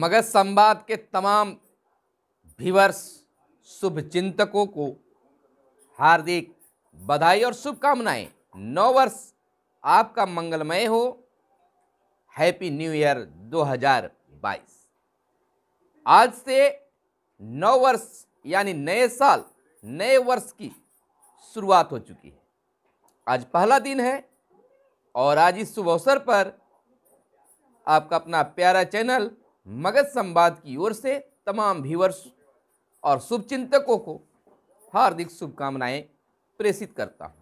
मगध संवाद के तमाम भीवर्स शुभचिंतकों को हार्दिक बधाई और शुभकामनाएं नौ वर्ष आपका मंगलमय हो हैप्पी न्यू ईयर 2022 आज से नौ वर्ष यानी नए साल नए वर्ष की शुरुआत हो चुकी है आज पहला दिन है और आज इस शुभ अवसर पर आपका अपना प्यारा चैनल मगध संवाद की ओर से तमाम व्यूवर्स और शुभचिंतकों को हार्दिक शुभकामनाएं प्रेषित करता हूँ